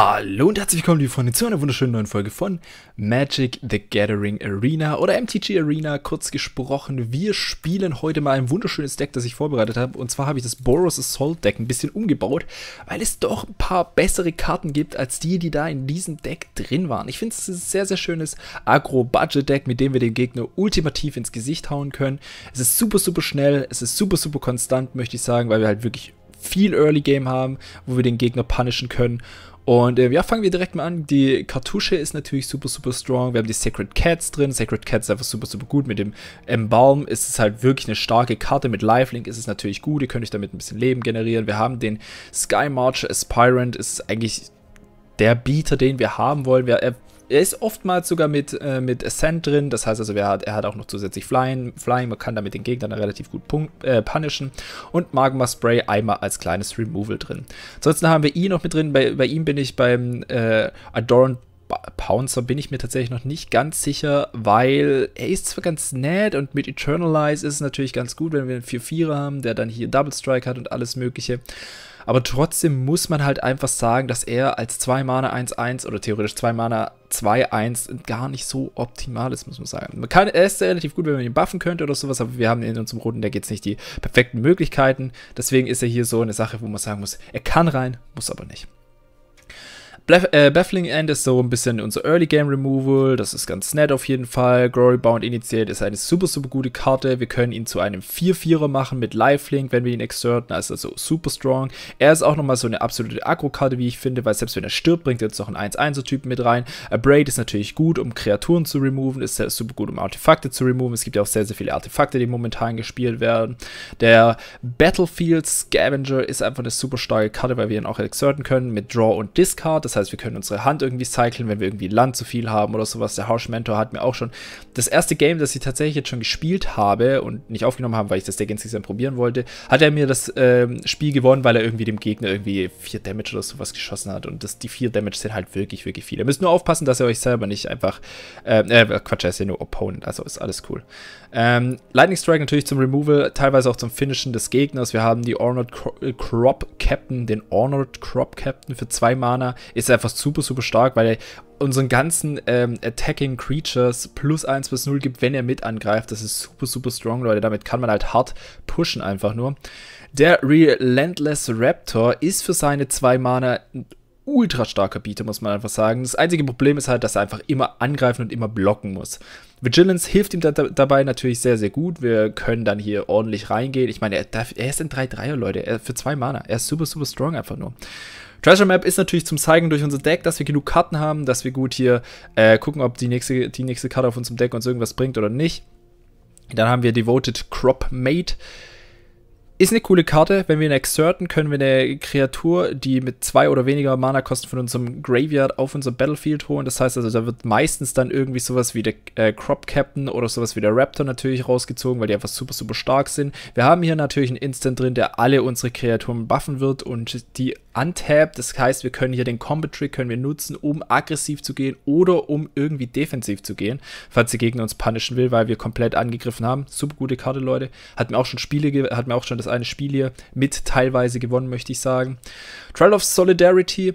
Hallo und herzlich willkommen, liebe Freunde, zu einer wunderschönen neuen Folge von Magic the Gathering Arena oder MTG Arena, kurz gesprochen. Wir spielen heute mal ein wunderschönes Deck, das ich vorbereitet habe. Und zwar habe ich das Boros Assault Deck ein bisschen umgebaut, weil es doch ein paar bessere Karten gibt, als die, die da in diesem Deck drin waren. Ich finde es ein sehr, sehr schönes Agro-Budget-Deck, mit dem wir den Gegner ultimativ ins Gesicht hauen können. Es ist super, super schnell, es ist super, super konstant, möchte ich sagen, weil wir halt wirklich viel Early Game haben, wo wir den Gegner punishen können und äh, ja, fangen wir direkt mal an. Die Kartusche ist natürlich super, super strong. Wir haben die Sacred Cats drin. Sacred Cats ist einfach super, super gut. Mit dem Embalm ähm, ist es halt wirklich eine starke Karte. Mit Lifelink ist es natürlich gut. Ihr könnt euch damit ein bisschen Leben generieren. Wir haben den Sky March Aspirant. Ist eigentlich der Bieter, den wir haben wollen. Wir, er äh, er ist oftmals sogar mit, äh, mit Ascent drin, das heißt also, er hat, er hat auch noch zusätzlich Flying, Flying, man kann damit den Gegner dann relativ gut punkt, äh, punishen und Magma Spray einmal als kleines Removal drin. Ansonsten haben wir ihn noch mit drin, bei, bei ihm bin ich beim äh, Adorned Pouncer bin ich mir tatsächlich noch nicht ganz sicher, weil er ist zwar ganz nett und mit Eternalize ist es natürlich ganz gut, wenn wir einen 4-4er haben, der dann hier Double Strike hat und alles mögliche, aber trotzdem muss man halt einfach sagen, dass er als 2 Mana 1-1 oder theoretisch 2 Mana 2-1 gar nicht so optimal ist, muss man sagen. Man kann, er ist relativ gut, wenn man ihn buffen könnte oder sowas, aber wir haben in unserem roten Deck jetzt nicht die perfekten Möglichkeiten. Deswegen ist er hier so eine Sache, wo man sagen muss, er kann rein, muss aber nicht äh, Baffling End ist so ein bisschen unser Early Game Removal, das ist ganz nett auf jeden Fall. Glory Bound initiiert ist eine super, super gute Karte. Wir können ihn zu einem 4-4er machen mit Lifelink, wenn wir ihn exerten, also, also super strong. Er ist auch nochmal so eine absolute aggro karte wie ich finde, weil selbst wenn er stirbt, bringt er jetzt noch einen 1-1er-Typen mit rein. A Braid ist natürlich gut, um Kreaturen zu removen, ist super gut, um Artefakte zu removen. Es gibt ja auch sehr, sehr viele Artefakte, die momentan gespielt werden. Der Battlefield Scavenger ist einfach eine super starke Karte, weil wir ihn auch exerten können mit Draw und Discard. Das heißt, wir können unsere Hand irgendwie cyclen, wenn wir irgendwie Land zu viel haben oder sowas. Der Harsh Mentor hat mir auch schon das erste Game, das ich tatsächlich jetzt schon gespielt habe und nicht aufgenommen habe, weil ich das Deck insgesamt probieren wollte, hat er mir das ähm, Spiel gewonnen, weil er irgendwie dem Gegner irgendwie 4 Damage oder sowas geschossen hat. Und das, die 4 Damage sind halt wirklich, wirklich viel. Ihr müsst nur aufpassen, dass ihr euch selber nicht einfach. Äh, äh Quatsch, er ist ja nur Opponent, also ist alles cool. Ähm, Lightning Strike natürlich zum Removal, teilweise auch zum Finishen des Gegners. Wir haben die Ornored äh, Crop Captain, den Ornored Crop Captain für zwei Mana. Ist einfach super, super stark, weil er unseren ganzen ähm, Attacking Creatures plus 1 bis 0 gibt, wenn er mit angreift. Das ist super, super strong, Leute. Damit kann man halt hart pushen einfach nur. Der Relentless Raptor ist für seine zwei Mana ultra starker Beater, muss man einfach sagen. Das einzige Problem ist halt, dass er einfach immer angreifen und immer blocken muss. Vigilance hilft ihm da, dabei natürlich sehr, sehr gut. Wir können dann hier ordentlich reingehen. Ich meine, er, er ist ein 3-3er, Leute. Er, für zwei Mana. Er ist super, super strong einfach nur. Treasure Map ist natürlich zum Zeigen durch unser Deck, dass wir genug Karten haben, dass wir gut hier äh, gucken, ob die nächste, die nächste Karte auf unserem Deck uns irgendwas bringt oder nicht. Dann haben wir Devoted Crop Mate. Ist eine coole Karte. Wenn wir ihn exerten, können wir eine Kreatur, die mit zwei oder weniger Mana-Kosten von unserem Graveyard auf unser Battlefield holen. Das heißt also, da wird meistens dann irgendwie sowas wie der äh, Crop Captain oder sowas wie der Raptor natürlich rausgezogen, weil die einfach super, super stark sind. Wir haben hier natürlich einen Instant drin, der alle unsere Kreaturen buffen wird und die untappt. Das heißt, wir können hier den Combat Trick können wir nutzen, um aggressiv zu gehen oder um irgendwie defensiv zu gehen, falls der Gegner uns punishen will, weil wir komplett angegriffen haben. Super gute Karte, Leute. Hat mir auch schon Spiele, hat mir auch schon das das eine Spiel hier mit teilweise gewonnen, möchte ich sagen. Trial of Solidarity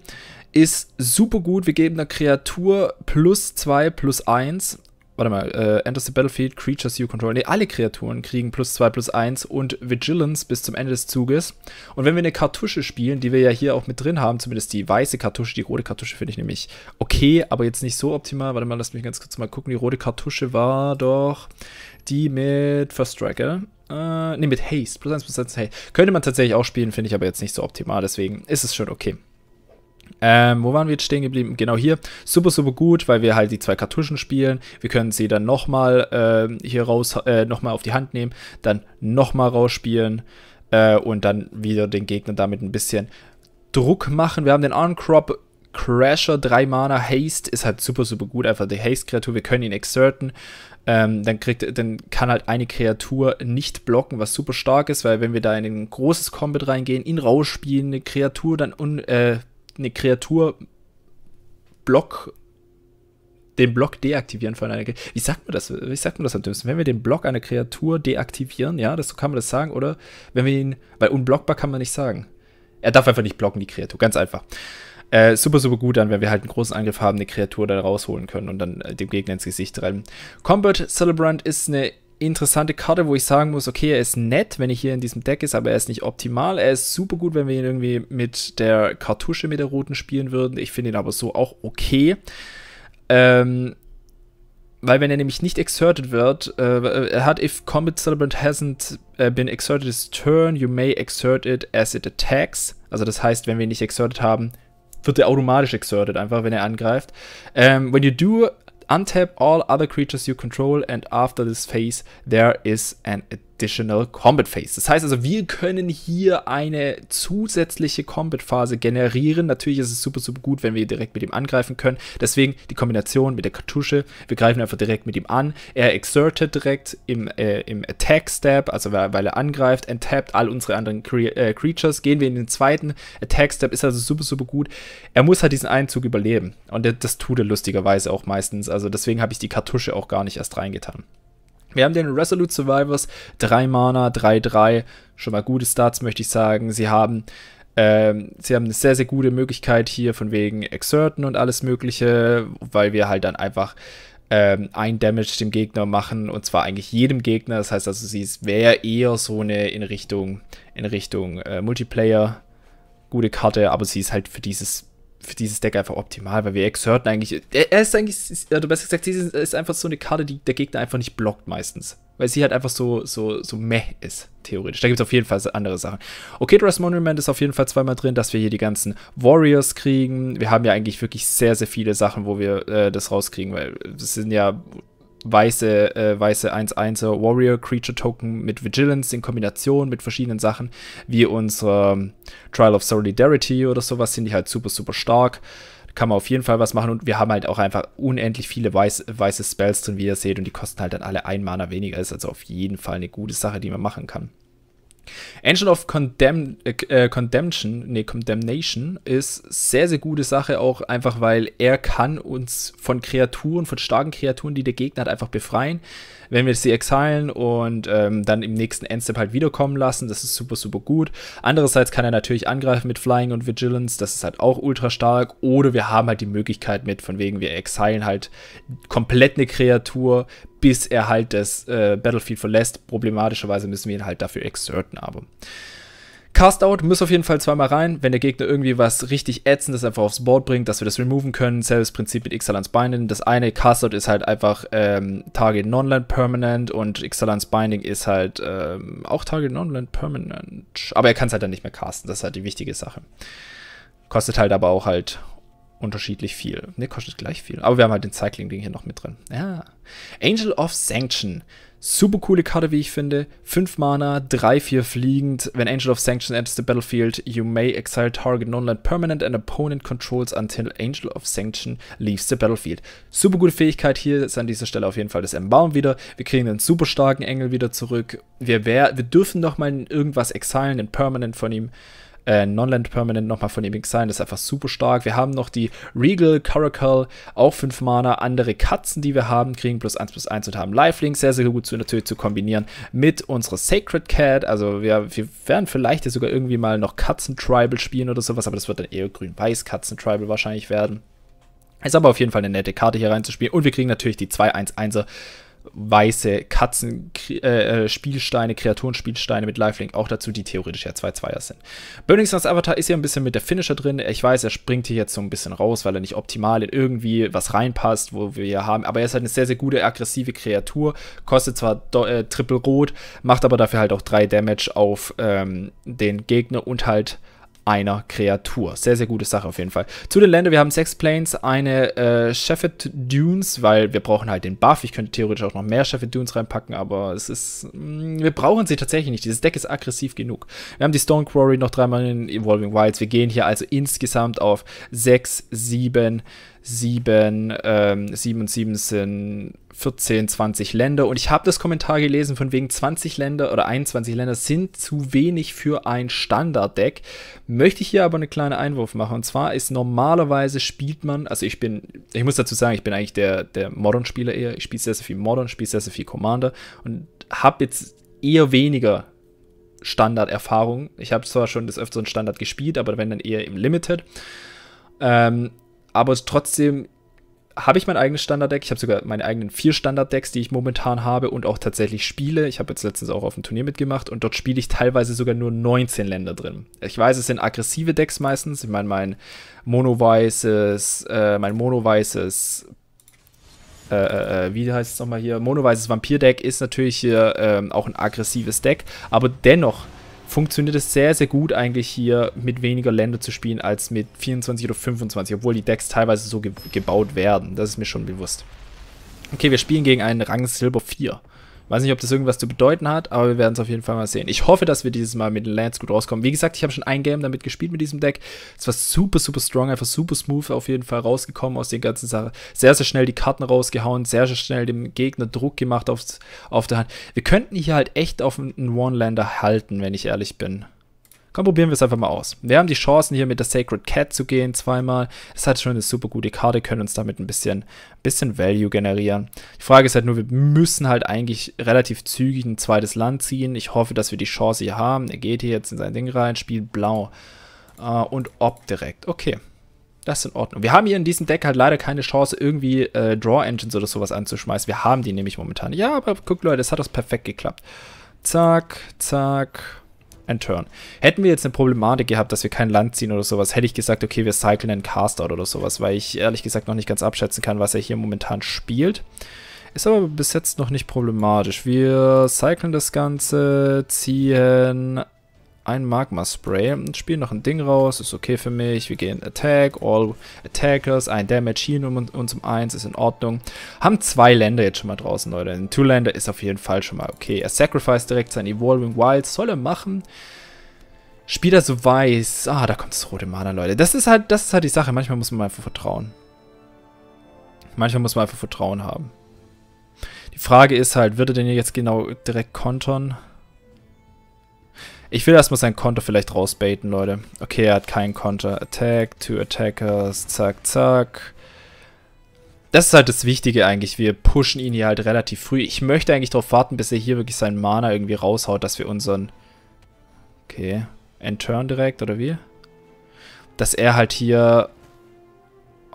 ist super gut. Wir geben der Kreatur plus 2 plus 1. Warte mal, äh, enters the battlefield, creatures you control. Ne, alle Kreaturen kriegen plus 2 plus 1 und Vigilance bis zum Ende des Zuges. Und wenn wir eine Kartusche spielen, die wir ja hier auch mit drin haben, zumindest die weiße Kartusche, die rote Kartusche finde ich nämlich okay, aber jetzt nicht so optimal. Warte mal, lass mich ganz kurz mal gucken. Die rote Kartusche war doch die mit First Striker, äh, ne, mit Haste, plus 1, plus 1, Haste. Könnte man tatsächlich auch spielen, finde ich aber jetzt nicht so optimal, deswegen ist es schon okay. Ähm, wo waren wir jetzt stehen geblieben? Genau hier. Super, super gut, weil wir halt die zwei Kartuschen spielen. Wir können sie dann nochmal äh, hier raus, äh, nochmal auf die Hand nehmen, dann nochmal rausspielen äh, und dann wieder den Gegner damit ein bisschen Druck machen. Wir haben den Oncrop Crasher, 3 Mana, Haste ist halt super, super gut. Einfach die Haste-Kreatur, wir können ihn exerten. Ähm, dann, kriegt, dann kann halt eine Kreatur nicht blocken, was super stark ist, weil wenn wir da in ein großes Combat reingehen, ihn rausspielen, eine Kreatur dann un, äh, eine Kreatur Block den Block deaktivieren von einer Kreatur. Wie sagt man das? Wie sagt man das am dümmsten? Wenn wir den Block einer Kreatur deaktivieren, ja, das so kann man das sagen, oder? Wenn wir ihn, weil unblockbar kann man nicht sagen. Er darf einfach nicht blocken, die Kreatur, ganz einfach äh, super, super gut an, wenn wir halt einen großen Angriff haben, eine Kreatur da rausholen können und dann äh, dem Gegner ins Gesicht treiben. Combat Celebrant ist eine interessante Karte, wo ich sagen muss, okay, er ist nett, wenn er hier in diesem Deck ist, aber er ist nicht optimal. Er ist super gut, wenn wir ihn irgendwie mit der Kartusche mit der roten spielen würden. Ich finde ihn aber so auch okay. Ähm, weil wenn er nämlich nicht exerted wird, äh, er hat if combat celebrant hasn't uh, been exerted this turn, you may exert it as it attacks. Also das heißt, wenn wir ihn nicht exerted haben, wird er automatisch exerted, einfach wenn er angreift. Um, ähm, when you do untap all other creatures you control and after this phase there is an attack. Additional Combat Phase. Das heißt also, wir können hier eine zusätzliche Combat Phase generieren. Natürlich ist es super, super gut, wenn wir direkt mit ihm angreifen können. Deswegen die Kombination mit der Kartusche. Wir greifen einfach direkt mit ihm an. Er exertet direkt im, äh, im Attack Step, also weil er angreift, enttappt all unsere anderen Cre äh, Creatures. Gehen wir in den zweiten Attack Step, ist also super, super gut. Er muss halt diesen Einzug überleben. Und das tut er lustigerweise auch meistens. Also deswegen habe ich die Kartusche auch gar nicht erst reingetan. Wir haben den Resolute Survivors, 3 Mana, 3-3, schon mal gute Starts, möchte ich sagen. Sie haben, ähm, sie haben eine sehr, sehr gute Möglichkeit hier von wegen Exerten und alles Mögliche, weil wir halt dann einfach ähm, ein Damage dem Gegner machen und zwar eigentlich jedem Gegner. Das heißt also, sie wäre eher so eine in Richtung, in Richtung äh, Multiplayer gute Karte, aber sie ist halt für dieses für dieses Deck einfach optimal, weil wir Exerten eigentlich. Er ist eigentlich, also besser gesagt, sie ist einfach so eine Karte, die der Gegner einfach nicht blockt meistens. Weil sie halt einfach so, so, so meh ist, theoretisch. Da gibt es auf jeden Fall andere Sachen. Okay, Dress Monument ist auf jeden Fall zweimal drin, dass wir hier die ganzen Warriors kriegen. Wir haben ja eigentlich wirklich sehr, sehr viele Sachen, wo wir äh, das rauskriegen, weil es sind ja weiße, äh, weiße 1-1er Warrior Creature Token mit Vigilance in Kombination mit verschiedenen Sachen, wie unser ähm, Trial of Solidarity oder sowas, sind die halt super, super stark. Kann man auf jeden Fall was machen und wir haben halt auch einfach unendlich viele weiß, weiße Spells drin, wie ihr seht, und die kosten halt dann alle ein Mana weniger. Ist also auf jeden Fall eine gute Sache, die man machen kann. Angel of Condemn, äh, äh, Condemnation, nee, Condemnation ist sehr, sehr gute Sache, auch einfach, weil er kann uns von Kreaturen, von starken Kreaturen, die der Gegner hat, einfach befreien, wenn wir sie exilen und ähm, dann im nächsten Endstep halt wiederkommen lassen. Das ist super, super gut. Andererseits kann er natürlich angreifen mit Flying und Vigilance, das ist halt auch ultra stark. Oder wir haben halt die Möglichkeit mit, von wegen wir exilen halt komplett eine Kreatur, bis er halt das äh, Battlefield verlässt. Problematischerweise müssen wir ihn halt dafür exerten, aber. Castout muss auf jeden Fall zweimal rein, wenn der Gegner irgendwie was richtig ätzendes einfach aufs Board bringt, dass wir das removen können. Selbes Prinzip mit Xalance Binding. Das eine Castout ist halt einfach ähm, Target Nonland Permanent und Xalance Binding ist halt ähm, auch Target Nonland Permanent. Aber er kann es halt dann nicht mehr casten, das ist halt die wichtige Sache. Kostet halt aber auch halt unterschiedlich viel. Ne, kostet gleich viel. Aber wir haben halt den Cycling-Ding hier noch mit drin. Ja. Angel of Sanction. Super coole Karte, wie ich finde. 5 Mana, 3, 4 fliegend. When Angel of Sanction enters the battlefield, you may exile target non-land permanent and opponent controls until Angel of Sanction leaves the battlefield. Super gute Fähigkeit hier ist an dieser Stelle auf jeden Fall das Embalm wieder. Wir kriegen einen super starken Engel wieder zurück. Wir, wär, wir dürfen nochmal irgendwas exilen, den Permanent von ihm äh, Non-Land Permanent nochmal von ihm sein. Das ist einfach super stark. Wir haben noch die Regal, Coracle, auch 5 Mana. Andere Katzen, die wir haben, kriegen plus 1 plus 1 und haben Lifelink. Sehr, sehr gut zu, natürlich zu kombinieren mit unserer Sacred Cat. Also wir, wir werden vielleicht sogar irgendwie mal noch Katzen-Tribal spielen oder sowas, aber das wird dann eher grün-weiß Katzen-Tribal wahrscheinlich werden. Ist aber auf jeden Fall eine nette Karte hier reinzuspielen. Und wir kriegen natürlich die 2-1-1er weiße Katzen-Spielsteine, äh, äh Kreaturenspielsteine mit Lifelink auch dazu, die theoretisch ja 2-2er sind. Burning Suns Avatar ist ja ein bisschen mit der Finisher drin. Ich weiß, er springt hier jetzt so ein bisschen raus, weil er nicht optimal in irgendwie was reinpasst, wo wir hier haben. Aber er ist halt eine sehr, sehr gute, aggressive Kreatur. Kostet zwar äh, Triple Rot, macht aber dafür halt auch 3 Damage auf ähm, den Gegner und halt einer Kreatur. Sehr, sehr gute Sache auf jeden Fall. Zu den Ländern, wir haben sechs Planes, eine äh, Sheffield Dunes, weil wir brauchen halt den Buff. Ich könnte theoretisch auch noch mehr Sheffield Dunes reinpacken, aber es ist, mh, mm, wir brauchen sie tatsächlich nicht. Dieses Deck ist aggressiv genug. Wir haben die Stone Quarry noch dreimal in Evolving Wilds. Wir gehen hier also insgesamt auf sechs, sieben, sieben, ähm, sieben und sieben sind 14, 20 Länder. Und ich habe das Kommentar gelesen, von wegen 20 Länder oder 21 Länder sind zu wenig für ein Standarddeck. Möchte ich hier aber einen kleinen Einwurf machen. Und zwar ist normalerweise spielt man, also ich bin, ich muss dazu sagen, ich bin eigentlich der, der Modern-Spieler eher. Ich spiele sehr, sehr viel Modern, spiele sehr, sehr viel Commander und habe jetzt eher weniger Standard-Erfahrung. Ich habe zwar schon des Öfteren Standard gespielt, aber wenn dann eher im Limited. Ähm, aber trotzdem habe ich mein eigenes Standarddeck. Ich habe sogar meine eigenen vier Standarddecks, die ich momentan habe und auch tatsächlich spiele. Ich habe jetzt letztens auch auf dem Turnier mitgemacht und dort spiele ich teilweise sogar nur 19 Länder drin. Ich weiß, es sind aggressive Decks meistens. Ich meine, mein Mono-Weißes, äh, mein Mono-Weißes, äh, äh, äh, wie heißt es nochmal hier? Mono-Weißes Vampir-Deck ist natürlich hier ähm, auch ein aggressives Deck, aber dennoch funktioniert es sehr, sehr gut eigentlich hier mit weniger Länder zu spielen als mit 24 oder 25, obwohl die Decks teilweise so ge gebaut werden. Das ist mir schon bewusst. Okay, wir spielen gegen einen Rang Silber 4. Weiß nicht, ob das irgendwas zu bedeuten hat, aber wir werden es auf jeden Fall mal sehen. Ich hoffe, dass wir dieses Mal mit den Lands gut rauskommen. Wie gesagt, ich habe schon ein Game damit gespielt mit diesem Deck. Es war super, super strong, einfach super smooth auf jeden Fall rausgekommen aus den ganzen Sachen. Sehr, sehr schnell die Karten rausgehauen, sehr, sehr schnell dem Gegner Druck gemacht aufs, auf der Hand. Wir könnten hier halt echt auf einen One-Lander halten, wenn ich ehrlich bin komm, probieren wir es einfach mal aus. Wir haben die Chancen, hier mit der Sacred Cat zu gehen, zweimal. Es hat schon eine super gute Karte, können uns damit ein bisschen, bisschen Value generieren. Die Frage ist halt nur, wir müssen halt eigentlich relativ zügig ein zweites Land ziehen. Ich hoffe, dass wir die Chance hier haben. Er geht hier jetzt in sein Ding rein, spielt blau. Uh, und ob direkt. Okay. Das ist in Ordnung. Wir haben hier in diesem Deck halt leider keine Chance, irgendwie äh, Draw Engines oder sowas anzuschmeißen. Wir haben die nämlich momentan. Ja, aber guck Leute, es hat das perfekt geklappt. Zack, zack, ein Turn. Hätten wir jetzt eine Problematik gehabt, dass wir kein Land ziehen oder sowas, hätte ich gesagt, okay, wir cyclen einen Castout oder sowas, weil ich ehrlich gesagt noch nicht ganz abschätzen kann, was er hier momentan spielt. Ist aber bis jetzt noch nicht problematisch. Wir cyclen das Ganze, ziehen ein Magma Spray und spielen noch ein Ding raus, ist okay für mich. Wir gehen Attack, All Attackers, ein Damage hier und, und zum 1 ist in Ordnung. Haben zwei Länder jetzt schon mal draußen, Leute. Ein Two-Länder ist auf jeden Fall schon mal okay. Er sacrifice direkt sein Evolving Wild, soll er machen. Spieler so weiß. Ah, da kommt das rote Mana, Leute. Das ist halt, das ist halt die Sache. Manchmal muss man einfach vertrauen. Manchmal muss man einfach Vertrauen haben. Die Frage ist halt, würde er den jetzt genau direkt kontern? Ich will erstmal sein Konter vielleicht rausbaiten, Leute. Okay, er hat keinen Konter. Attack, two attackers, zack, zack. Das ist halt das Wichtige eigentlich. Wir pushen ihn hier halt relativ früh. Ich möchte eigentlich darauf warten, bis er hier wirklich seinen Mana irgendwie raushaut, dass wir unseren... Okay. Endturn direkt, oder wie? Dass er halt hier...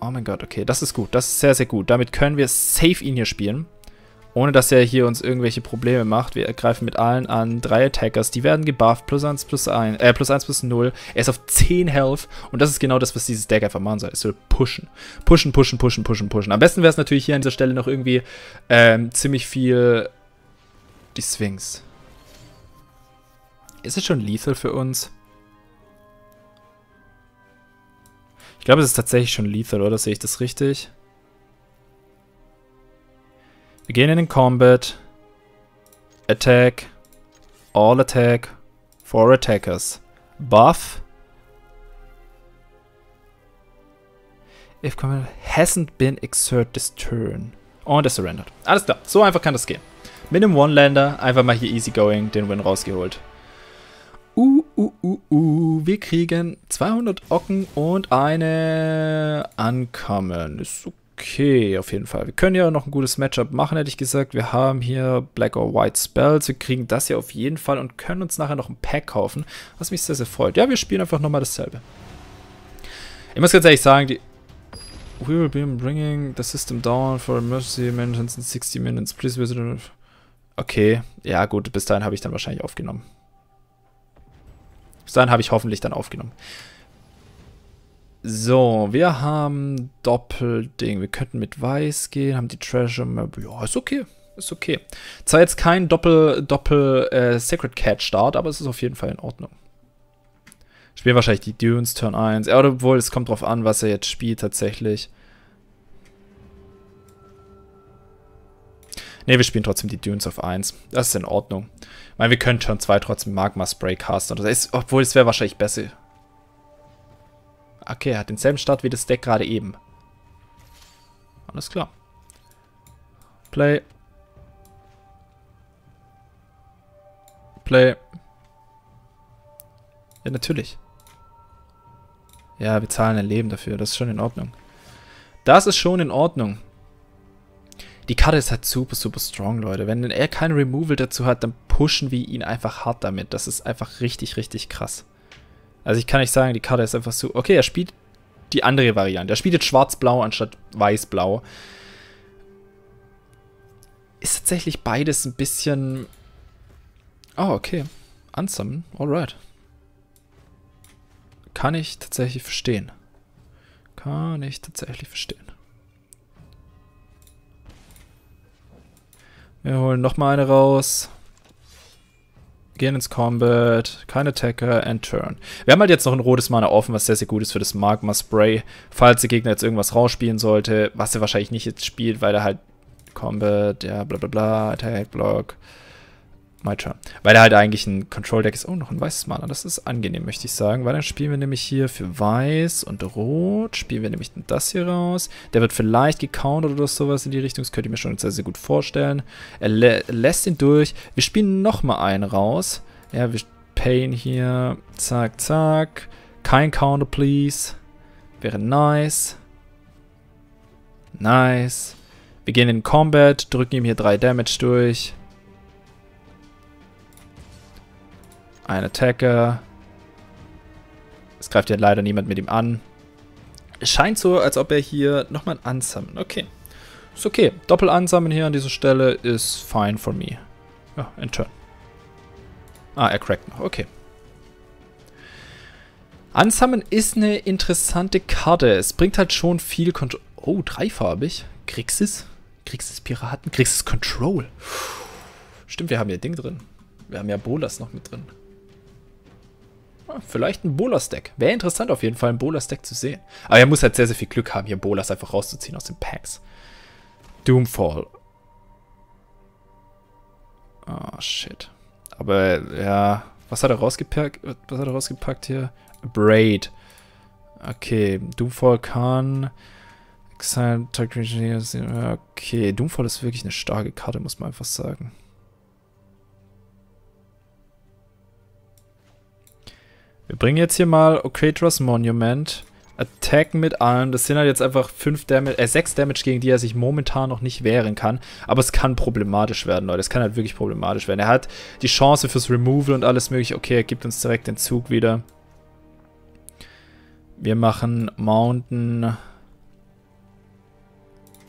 Oh mein Gott, okay. Das ist gut. Das ist sehr, sehr gut. Damit können wir safe ihn hier spielen. Ohne dass er hier uns irgendwelche Probleme macht. Wir greifen mit allen an. Drei Attackers, die werden gebufft. Plus 1, plus 1, äh, plus 1, plus 0. Er ist auf 10 Health. Und das ist genau das, was dieses Deck einfach machen soll. Es soll pushen. Pushen, pushen, pushen, pushen, pushen. Am besten wäre es natürlich hier an dieser Stelle noch irgendwie ähm, ziemlich viel... Die Sphinx. Ist es schon lethal für uns? Ich glaube, es ist tatsächlich schon lethal, oder? Sehe ich das richtig? Wir gehen in den Combat. Attack. All Attack. For Attackers. Buff. If Combat hasn't been exerted this turn. Und er surrendert. Alles klar, so einfach kann das gehen. Mit dem One-Lander einfach mal hier easygoing den Win rausgeholt. Uh, uh, uh, uh. Wir kriegen 200 Ocken und eine Ankommen. Ist okay okay, auf jeden Fall. Wir können ja noch ein gutes Matchup machen, hätte ich gesagt. Wir haben hier Black or White Spells. Wir kriegen das hier auf jeden Fall und können uns nachher noch ein Pack kaufen, was mich sehr, sehr freut. Ja, wir spielen einfach nochmal dasselbe. Ich muss ganz ehrlich sagen, die... We will be bringing the system down for emergency maintenance in 60 minutes. Please visit... Okay, ja gut, bis dahin habe ich dann wahrscheinlich aufgenommen. Bis dahin habe ich hoffentlich dann aufgenommen. So, wir haben Doppelding. Wir könnten mit Weiß gehen, haben die Treasure Map. Ja, ist okay. Ist okay. Zwar jetzt kein Doppel-Doppel-Sacred äh, Cat Start, aber es ist auf jeden Fall in Ordnung. Spielen wahrscheinlich die Dunes Turn 1. Ja, obwohl, es kommt drauf an, was er jetzt spielt tatsächlich. Ne, wir spielen trotzdem die Dunes auf 1. Das ist in Ordnung. Ich meine, wir können Turn 2 trotzdem Magma Spray casten. Oder so. Obwohl, es wäre wahrscheinlich besser Okay, er hat denselben Start wie das Deck gerade eben. Alles klar. Play. Play. Ja, natürlich. Ja, wir zahlen ein Leben dafür. Das ist schon in Ordnung. Das ist schon in Ordnung. Die Karte ist halt super, super strong, Leute. Wenn er kein Removal dazu hat, dann pushen wir ihn einfach hart damit. Das ist einfach richtig, richtig krass. Also ich kann nicht sagen, die Karte ist einfach so. Okay, er spielt die andere Variante. Er spielt jetzt schwarz-blau anstatt weiß-blau. Ist tatsächlich beides ein bisschen... Oh, okay. Unsummon. Alright. Kann ich tatsächlich verstehen. Kann ich tatsächlich verstehen. Wir holen nochmal eine raus gehen ins Combat, keine Attacker, and turn. Wir haben halt jetzt noch ein rotes Mana offen, was sehr, sehr gut ist für das Magma Spray, falls der Gegner jetzt irgendwas rausspielen sollte, was er wahrscheinlich nicht jetzt spielt, weil er halt Combat, ja, bla bla bla, Attack, Block, My turn. Weil er halt eigentlich ein Control-Deck ist. Oh, noch ein weißes Maler. Das ist angenehm, möchte ich sagen. Weil dann spielen wir nämlich hier für weiß und rot. Spielen wir nämlich das hier raus. Der wird vielleicht gecountert oder sowas in die Richtung. Das könnt ihr mir schon sehr, sehr gut vorstellen. Er lä lässt ihn durch. Wir spielen nochmal einen raus. Ja, wir payen hier. Zack, zack. Kein Counter, please. Wäre nice. Nice. Wir gehen in Combat, drücken ihm hier 3 Damage durch. Ein Attacker. Es greift ja leider niemand mit ihm an. Es scheint so, als ob er hier nochmal ein Ansammeln. Okay. Ist okay. Doppel Ansammeln hier an dieser Stelle ist fine for me. Ja, oh, in turn. Ah, er crackt noch. Okay. Ansammeln ist eine interessante Karte. Es bringt halt schon viel Kontrolle. Oh, dreifarbig. Grixis? Grixis Piraten? Grixis Control. Stimmt, wir haben hier Ding drin. Wir haben ja Bolas noch mit drin. Vielleicht ein Bolas-Deck. Wäre interessant auf jeden Fall, ein Bolas-Deck zu sehen. Aber er muss halt sehr, sehr viel Glück haben, hier Bolas einfach rauszuziehen aus den Packs. Doomfall. Oh, shit. Aber, ja... Was hat er rausgepackt? Was hat er rausgepackt hier? Braid. Okay, Doomfall kann... Okay, Doomfall ist wirklich eine starke Karte, muss man einfach sagen. Wir bringen jetzt hier mal Okratras Monument. Attack mit allem. Das sind halt jetzt einfach 5 Damage, äh, 6 Damage, gegen die er sich momentan noch nicht wehren kann. Aber es kann problematisch werden, Leute. Es kann halt wirklich problematisch werden. Er hat die Chance fürs Removal und alles mögliche. Okay, er gibt uns direkt den Zug wieder. Wir machen Mountain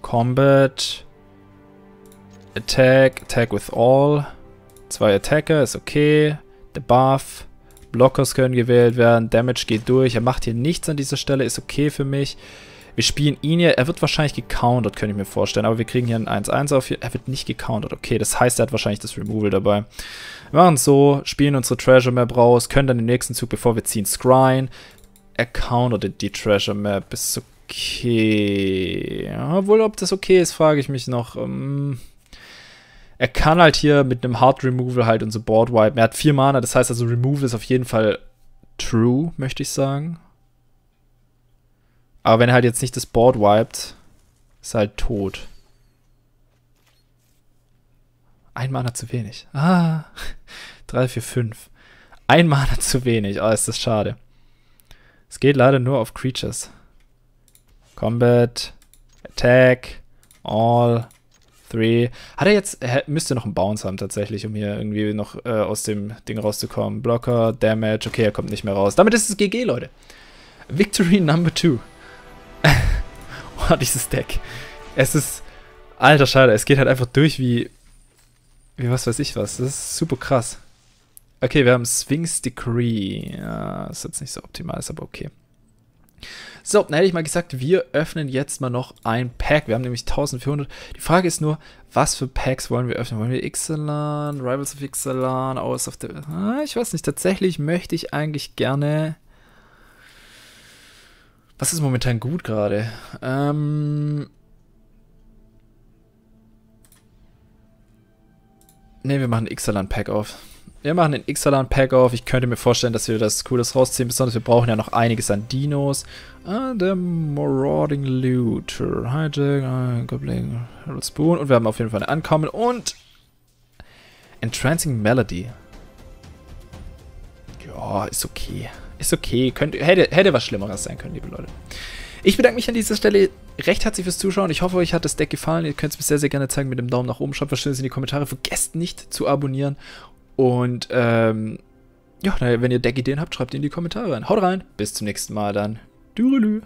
Combat Attack, Attack with all. Zwei Attacker, ist okay. The Buff. Blockers können gewählt werden, Damage geht durch, er macht hier nichts an dieser Stelle, ist okay für mich. Wir spielen ihn hier, er wird wahrscheinlich gecountert, könnte ich mir vorstellen, aber wir kriegen hier ein 1-1 auf, hier. er wird nicht gecountert, okay, das heißt, er hat wahrscheinlich das Removal dabei. Wir machen es so, spielen unsere Treasure Map raus, können dann den nächsten Zug, bevor wir ziehen, scryen. Er countert die Treasure Map, ist okay. Obwohl, ob das okay ist, frage ich mich noch. Ähm er kann halt hier mit einem Hard Removal halt und Board Wipe. Er hat vier Mana, das heißt also Removal ist auf jeden Fall true, möchte ich sagen. Aber wenn er halt jetzt nicht das Board wiped, ist er halt tot. Ein Mana zu wenig. Ah, 3, 4, 5. Ein Mana zu wenig. Ah, oh, ist das schade. Es geht leider nur auf Creatures. Combat, Attack, All, Three. Hat er jetzt, müsste noch einen Bounce haben tatsächlich, um hier irgendwie noch äh, aus dem Ding rauszukommen. Blocker, Damage, okay, er kommt nicht mehr raus. Damit ist es GG, Leute. Victory Number Two. oh, dieses Deck. Es ist, alter Schade, es geht halt einfach durch wie, wie was weiß ich was. Das ist super krass. Okay, wir haben Sphinx Decree. Ja, ist jetzt nicht so optimal, ist aber okay. So, dann hätte ich mal gesagt, wir öffnen jetzt mal noch ein Pack. Wir haben nämlich 1400. Die Frage ist nur, was für Packs wollen wir öffnen? Wollen wir Ixalan, Rivals of Ixalan, Hours of the... Ah, ich weiß nicht, tatsächlich möchte ich eigentlich gerne... Was ist momentan gut gerade? Ähm... Ne, wir machen Ixalan-Pack auf wir machen den Ixalan-Pack auf. Ich könnte mir vorstellen, dass wir das Cooles rausziehen. Besonders wir brauchen ja noch einiges an Dinos. Ah, der Marauding Looter. Hijack, Goblin, Harold Spoon. Und wir haben auf jeden Fall eine Ankommen. Und Entrancing Melody. Ja, ist okay. Ist okay. Könnt, hätte, hätte was Schlimmeres sein können, liebe Leute. Ich bedanke mich an dieser Stelle recht herzlich fürs Zuschauen. Ich hoffe, euch hat das Deck gefallen. Ihr könnt es mir sehr, sehr gerne zeigen mit dem Daumen nach oben. Schreibt was Schönes in die Kommentare. Vergesst nicht zu abonnieren. Und ähm, ja, wenn ihr Deckideen habt, schreibt die in die Kommentare rein. Haut rein, bis zum nächsten Mal dann. Dürülü.